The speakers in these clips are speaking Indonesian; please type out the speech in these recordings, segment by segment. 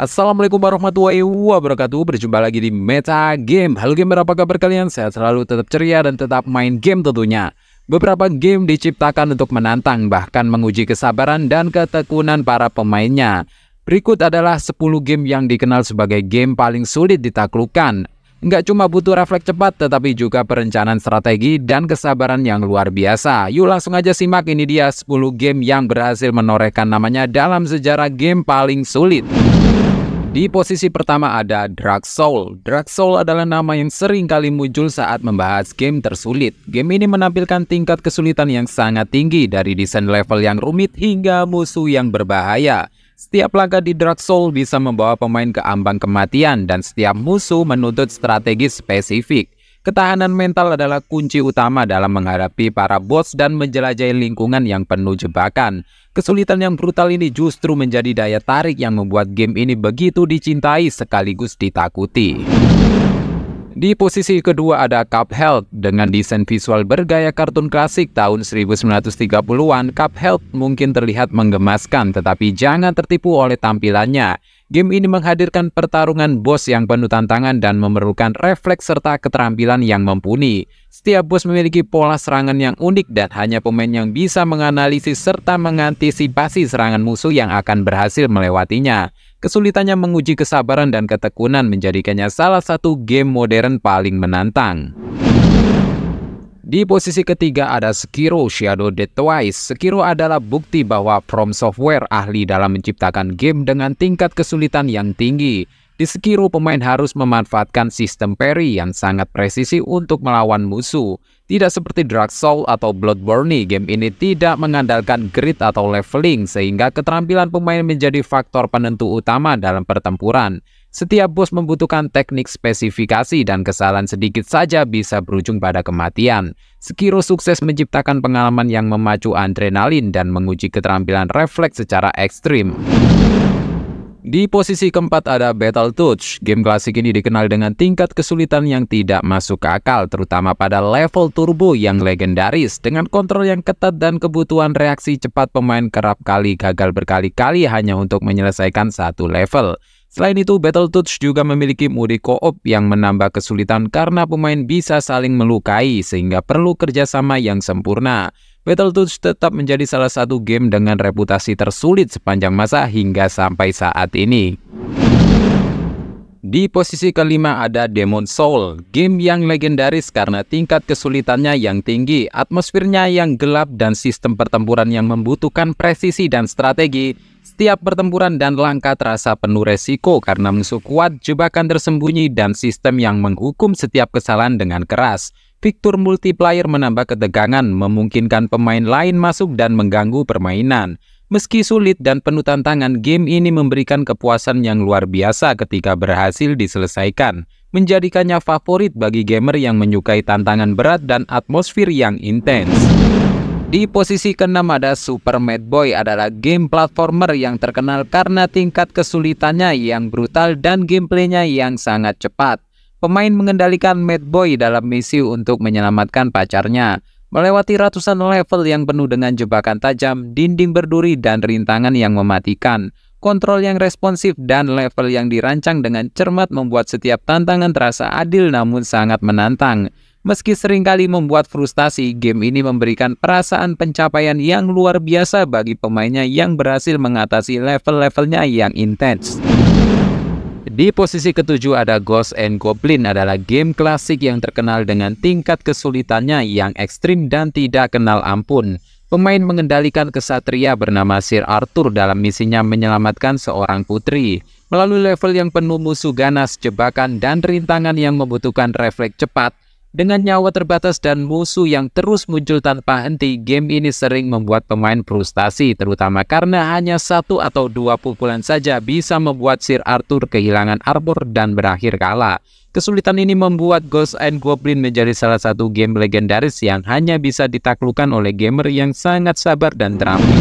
Assalamualaikum warahmatullahi wabarakatuh Berjumpa lagi di Meta Game Halo gamer apa kabar kalian? Sehat selalu, tetap ceria dan tetap main game tentunya Beberapa game diciptakan untuk menantang Bahkan menguji kesabaran dan ketekunan para pemainnya Berikut adalah 10 game yang dikenal sebagai game paling sulit ditaklukkan Enggak cuma butuh refleks cepat, tetapi juga perencanaan strategi dan kesabaran yang luar biasa. Yuk langsung aja simak ini dia 10 game yang berhasil menorehkan namanya dalam sejarah game paling sulit. Di posisi pertama ada Dark Soul. Dark Soul adalah nama yang sering kali muncul saat membahas game tersulit. Game ini menampilkan tingkat kesulitan yang sangat tinggi dari desain level yang rumit hingga musuh yang berbahaya. Setiap langkah di Dark Soul bisa membawa pemain ke ambang kematian dan setiap musuh menuntut strategi spesifik. Ketahanan mental adalah kunci utama dalam menghadapi para bos dan menjelajahi lingkungan yang penuh jebakan. Kesulitan yang brutal ini justru menjadi daya tarik yang membuat game ini begitu dicintai sekaligus ditakuti. Di posisi kedua ada Cuphead. Dengan desain visual bergaya kartun klasik tahun 1930-an, Cuphead mungkin terlihat menggemaskan tetapi jangan tertipu oleh tampilannya. Game ini menghadirkan pertarungan bos yang penuh tantangan dan memerlukan refleks serta keterampilan yang mumpuni. Setiap bos memiliki pola serangan yang unik dan hanya pemain yang bisa menganalisis serta mengantisipasi serangan musuh yang akan berhasil melewatinya. Kesulitannya menguji kesabaran dan ketekunan menjadikannya salah satu game modern paling menantang. Di posisi ketiga ada Sekiro Shadow Dead Twice. Sekiro adalah bukti bahwa From Software ahli dalam menciptakan game dengan tingkat kesulitan yang tinggi. Di Sekiro, pemain harus memanfaatkan sistem parry yang sangat presisi untuk melawan musuh. Tidak seperti Dark Souls atau Bloodborne, game ini tidak mengandalkan grid atau leveling sehingga keterampilan pemain menjadi faktor penentu utama dalam pertempuran. Setiap bos membutuhkan teknik spesifikasi dan kesalahan sedikit saja bisa berujung pada kematian. Sekiro sukses menciptakan pengalaman yang memacu adrenalin dan menguji keterampilan refleks secara ekstrim. Di posisi keempat ada Battle Touch. Game klasik ini dikenal dengan tingkat kesulitan yang tidak masuk akal, terutama pada level turbo yang legendaris. Dengan kontrol yang ketat dan kebutuhan reaksi cepat pemain kerap kali gagal berkali-kali hanya untuk menyelesaikan satu level. Selain itu, Battle Touch juga memiliki mode co-op yang menambah kesulitan karena pemain bisa saling melukai sehingga perlu kerjasama yang sempurna. Battletoads tetap menjadi salah satu game dengan reputasi tersulit sepanjang masa hingga sampai saat ini. Di posisi kelima ada Demon Soul, game yang legendaris karena tingkat kesulitannya yang tinggi, atmosfernya yang gelap dan sistem pertempuran yang membutuhkan presisi dan strategi. Setiap pertempuran dan langkah terasa penuh resiko karena musuh kuat, jebakan tersembunyi, dan sistem yang menghukum setiap kesalahan dengan keras. Fitur multiplier menambah ketegangan, memungkinkan pemain lain masuk dan mengganggu permainan. Meski sulit dan penuh tantangan, game ini memberikan kepuasan yang luar biasa ketika berhasil diselesaikan, menjadikannya favorit bagi gamer yang menyukai tantangan berat dan atmosfer yang intens. Di posisi keenam ada Super Mad Boy adalah game platformer yang terkenal karena tingkat kesulitannya yang brutal dan gameplaynya yang sangat cepat. Pemain mengendalikan Mad Boy dalam misi untuk menyelamatkan pacarnya. Melewati ratusan level yang penuh dengan jebakan tajam, dinding berduri, dan rintangan yang mematikan. Kontrol yang responsif dan level yang dirancang dengan cermat membuat setiap tantangan terasa adil namun sangat menantang. Meski seringkali membuat frustasi, game ini memberikan perasaan pencapaian yang luar biasa bagi pemainnya yang berhasil mengatasi level-levelnya yang intens. Di posisi ketujuh ada Ghost and Goblin adalah game klasik yang terkenal dengan tingkat kesulitannya yang ekstrim dan tidak kenal ampun. Pemain mengendalikan kesatria bernama Sir Arthur dalam misinya menyelamatkan seorang putri. Melalui level yang penuh musuh ganas, jebakan, dan rintangan yang membutuhkan refleks cepat, dengan nyawa terbatas dan musuh yang terus muncul tanpa henti, game ini sering membuat pemain frustasi, terutama karena hanya satu atau dua pukulan saja bisa membuat Sir Arthur kehilangan armor dan berakhir kalah. Kesulitan ini membuat Ghost and Goblin menjadi salah satu game legendaris yang hanya bisa ditaklukkan oleh gamer yang sangat sabar dan terampil.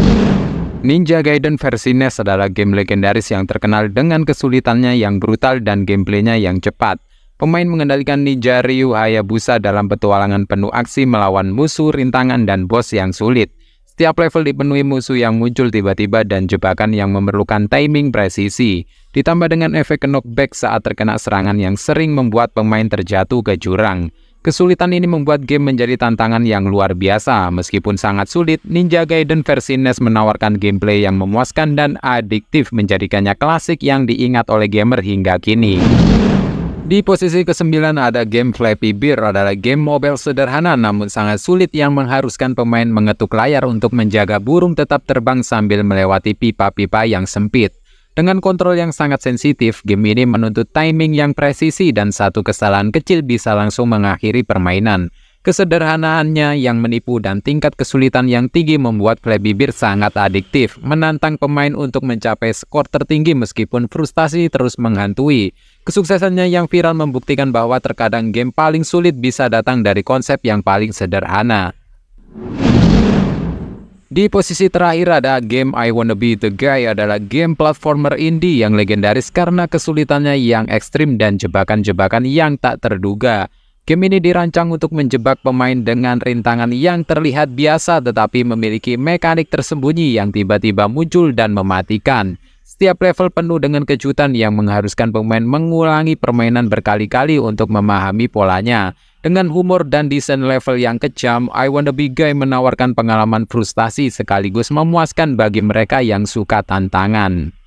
Ninja Gaiden versi NES adalah game legendaris yang terkenal dengan kesulitannya yang brutal dan gameplaynya yang cepat. Pemain mengendalikan Ninja Nijaryu Hayabusa dalam petualangan penuh aksi melawan musuh, rintangan, dan bos yang sulit. Setiap level dipenuhi musuh yang muncul tiba-tiba dan jebakan yang memerlukan timing presisi. Ditambah dengan efek knockback saat terkena serangan yang sering membuat pemain terjatuh ke jurang. Kesulitan ini membuat game menjadi tantangan yang luar biasa. Meskipun sangat sulit, Ninja Gaiden versi NES menawarkan gameplay yang memuaskan dan adiktif menjadikannya klasik yang diingat oleh gamer hingga kini. Di posisi ke-9 ada game Flappy Bird adalah game mobile sederhana namun sangat sulit yang mengharuskan pemain mengetuk layar untuk menjaga burung tetap terbang sambil melewati pipa-pipa yang sempit. Dengan kontrol yang sangat sensitif, game ini menuntut timing yang presisi dan satu kesalahan kecil bisa langsung mengakhiri permainan. Kesederhanaannya yang menipu dan tingkat kesulitan yang tinggi membuat Flappy Bird sangat adiktif, menantang pemain untuk mencapai skor tertinggi meskipun frustasi terus menghantui. Kesuksesannya yang viral membuktikan bahwa terkadang game paling sulit bisa datang dari konsep yang paling sederhana. Di posisi terakhir ada game I Wanna Be The Guy adalah game platformer indie yang legendaris karena kesulitannya yang ekstrim dan jebakan-jebakan yang tak terduga. Game ini dirancang untuk menjebak pemain dengan rintangan yang terlihat biasa tetapi memiliki mekanik tersembunyi yang tiba-tiba muncul dan mematikan. Setiap level penuh dengan kejutan yang mengharuskan pemain mengulangi permainan berkali-kali untuk memahami polanya. Dengan humor dan desain level yang kejam, I Wanna Be Guy menawarkan pengalaman frustasi sekaligus memuaskan bagi mereka yang suka tantangan.